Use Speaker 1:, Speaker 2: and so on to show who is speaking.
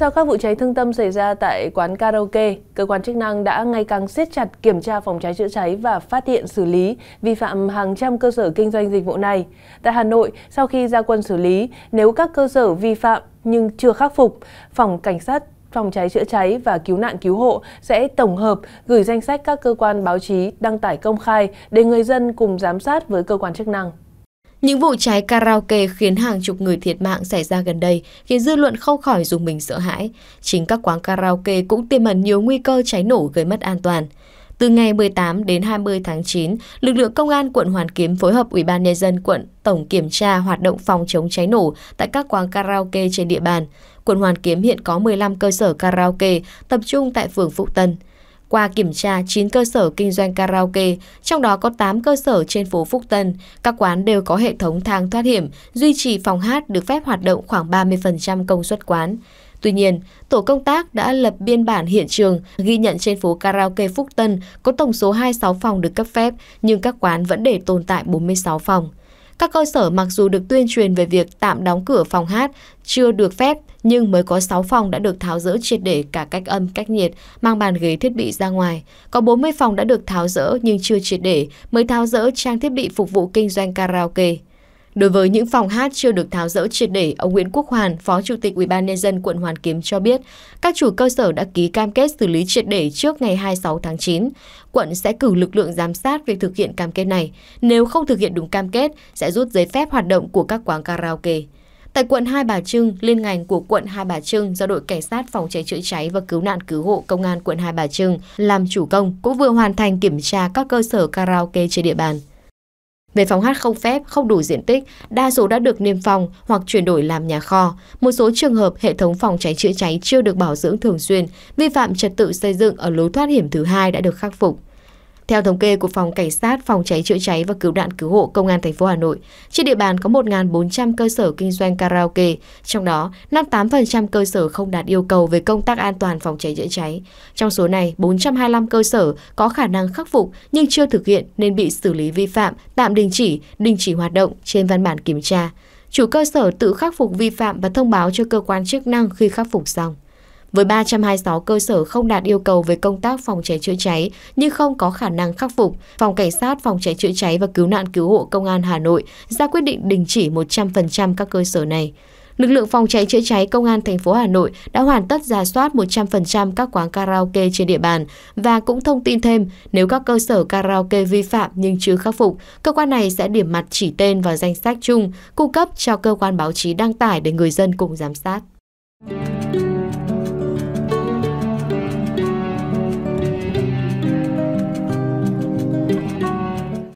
Speaker 1: Sau các vụ cháy thương tâm xảy ra tại quán karaoke, cơ quan chức năng đã ngày càng siết chặt kiểm tra phòng cháy chữa cháy và phát hiện xử lý vi phạm hàng trăm cơ sở kinh doanh dịch vụ này. Tại Hà Nội, sau khi ra quân xử lý, nếu các cơ sở vi phạm nhưng chưa khắc phục, phòng cảnh sát phòng cháy chữa cháy và cứu nạn cứu hộ sẽ tổng hợp gửi danh sách các cơ quan báo chí đăng tải công khai để người dân cùng giám sát với cơ quan chức năng.
Speaker 2: Những vụ cháy karaoke khiến hàng chục người thiệt mạng xảy ra gần đây khiến dư luận không khỏi dùng mình sợ hãi. Chính các quán karaoke cũng tiềm ẩn nhiều nguy cơ cháy nổ gây mất an toàn. Từ ngày 18 đến 20 tháng 9, lực lượng công an quận Hoàn Kiếm phối hợp Ủy ban nhân dân quận tổng kiểm tra hoạt động phòng chống cháy nổ tại các quán karaoke trên địa bàn. Quận Hoàn Kiếm hiện có 15 cơ sở karaoke tập trung tại phường phụ Tân. Qua kiểm tra 9 cơ sở kinh doanh karaoke, trong đó có 8 cơ sở trên phố Phúc Tân. Các quán đều có hệ thống thang thoát hiểm, duy trì phòng hát được phép hoạt động khoảng 30% công suất quán. Tuy nhiên, tổ công tác đã lập biên bản hiện trường ghi nhận trên phố karaoke Phúc Tân có tổng số 26 phòng được cấp phép, nhưng các quán vẫn để tồn tại 46 phòng. Các cơ sở mặc dù được tuyên truyền về việc tạm đóng cửa phòng hát chưa được phép, nhưng mới có 6 phòng đã được tháo rỡ triệt để cả cách âm, cách nhiệt, mang bàn ghế thiết bị ra ngoài. Có 40 phòng đã được tháo rỡ nhưng chưa triệt để, mới tháo rỡ trang thiết bị phục vụ kinh doanh karaoke. Đối với những phòng hát chưa được tháo dỡ triệt để, ông Nguyễn Quốc Hoàn, Phó Chủ tịch UBND quận Hoàn Kiếm cho biết, các chủ cơ sở đã ký cam kết xử lý triệt để trước ngày 26 tháng 9. Quận sẽ cử lực lượng giám sát việc thực hiện cam kết này. Nếu không thực hiện đúng cam kết, sẽ rút giấy phép hoạt động của các quán karaoke. Tại quận Hai Bà Trưng, liên ngành của quận Hai Bà Trưng do đội cảnh sát phòng cháy chữa cháy và cứu nạn cứu hộ công an quận Hai Bà Trưng làm chủ công cũng vừa hoàn thành kiểm tra các cơ sở karaoke trên địa bàn. Về phòng hát không phép, không đủ diện tích, đa số đã được niêm phong hoặc chuyển đổi làm nhà kho. Một số trường hợp hệ thống phòng cháy chữa cháy chưa được bảo dưỡng thường xuyên, vi phạm trật tự xây dựng ở lối thoát hiểm thứ hai đã được khắc phục. Theo thống kê của Phòng Cảnh sát, Phòng cháy chữa cháy và Cứu nạn Cứu hộ Công an thành phố Hà Nội, trên địa bàn có 1.400 cơ sở kinh doanh karaoke, trong đó 58% cơ sở không đạt yêu cầu về công tác an toàn phòng cháy chữa cháy. Trong số này, 425 cơ sở có khả năng khắc phục nhưng chưa thực hiện nên bị xử lý vi phạm, tạm đình chỉ, đình chỉ hoạt động trên văn bản kiểm tra. Chủ cơ sở tự khắc phục vi phạm và thông báo cho cơ quan chức năng khi khắc phục xong với 326 cơ sở không đạt yêu cầu về công tác phòng cháy chữa cháy nhưng không có khả năng khắc phục, Phòng Cảnh sát Phòng cháy chữa cháy và Cứu nạn Cứu hộ Công an Hà Nội ra quyết định đình chỉ 100% các cơ sở này. Lực lượng phòng cháy chữa cháy công an thành phố Hà Nội đã hoàn tất giả soát 100% các quán karaoke trên địa bàn và cũng thông tin thêm nếu các cơ sở karaoke vi phạm nhưng chưa khắc phục, cơ quan này sẽ điểm mặt chỉ tên vào danh sách chung cung cấp cho cơ quan báo chí đăng tải để người dân cùng giám sát.